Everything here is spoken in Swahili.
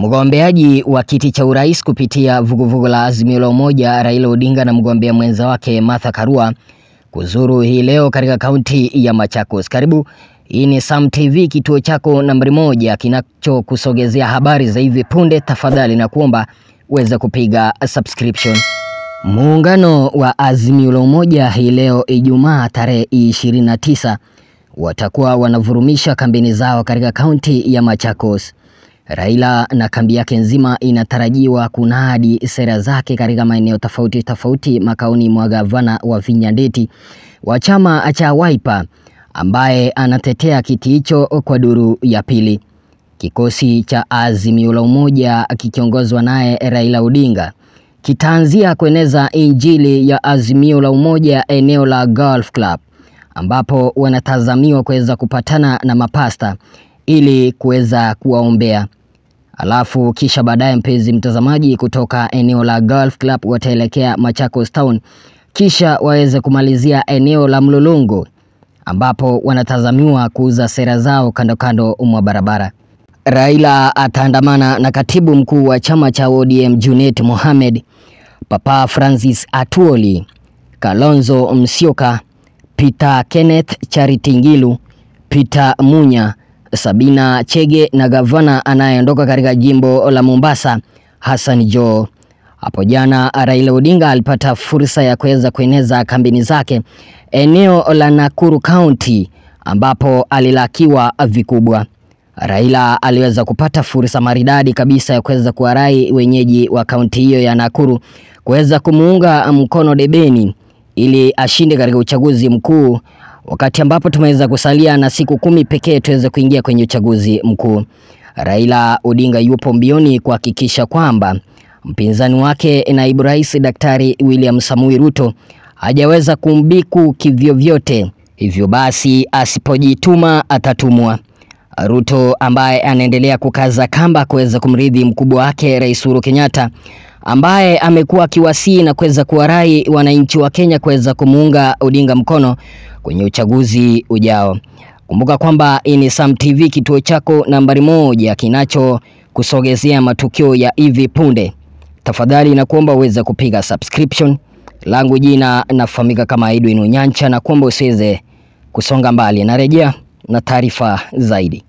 Mgombeaji wa kiti cha urais kupitia vuguvugu la Azimio la Umoja, Raila Odinga na mgombea mwenza wake Martha Karua kuzuru hii leo katika kaunti ya Machakos. Karibu, hii ni Sam TV, kituo chako nambari moja kinachokusogezea habari za hivi punde. Tafadhali na kuomba uweze kupiga subscription. Muungano wa Azimio la Umoja hii leo Ijumaa tarehe 29 watakuwa wanavurumisha kampeni zao katika kaunti ya Machakos. Raila na kambi yake nzima inatarajiwa kunadi sera zake katika maeneo tofauti tofauti makaoni mwa gavana wa vinyandeti wa chama cha Wiper ambaye anatetea kiti hicho kwa duru ya pili. Kikosi cha Azimio la Umoja kikiongozwa naye Raila Odinga kitaanzia kueneza injili ya Azimio la Umoja eneo la Golf Club ambapo wanatazamiwa kuweza kupatana na mapasta ili kuweza kuwaombea. Alafu kisha baadaye, mpenzi mtazamaji, kutoka eneo la Golf Club wataelekea Machakos Town, kisha waweze kumalizia eneo la Mlolongo ambapo wanatazamiwa kuuza sera zao kando kando mwa barabara. Raila ataandamana na katibu mkuu wa chama cha ODM Junet Mohamed, Papa Francis Atuoli, Kalonzo Musyoka, Peter Kenneth Charity Ngilu, Peter Munya Sabina Chege na gavana anayeondoka katika jimbo la Mombasa Hassan Joho. Hapo jana Raila Odinga alipata fursa ya kuweza kueneza kampeni zake eneo la Nakuru County ambapo alilakiwa vikubwa. Raila aliweza kupata fursa maridadi kabisa ya kuweza kuwarai wenyeji wa kaunti hiyo ya Nakuru kuweza kumuunga mkono debeni ili ashinde katika uchaguzi mkuu wakati ambapo tumeweza kusalia na siku kumi pekee tuweze kuingia kwenye uchaguzi mkuu. Raila Odinga yupo mbioni kuhakikisha kwamba mpinzani wake naibu rais Daktari William samui Ruto hajaweza kumbiku kivyovyote, hivyo basi asipojituma atatumwa. Ruto ambaye anaendelea kukaza kamba kuweza kumridhi mkubwa wake Rais Uhuru Kenyatta ambaye amekuwa akiwasii na kuweza kuwarai wananchi wa Kenya kuweza kumuunga Odinga mkono kwenye uchaguzi ujao. Kumbuka kwamba hii ni Sam TV, kituo chako nambari moja kinachokusogezea matukio ya hivi punde. Tafadhali nakuomba uweze kupiga subscription. Langu jina nafahamika kama Edwin Unyancha, na kuomba usiweze kusonga mbali. Narejea na taarifa zaidi.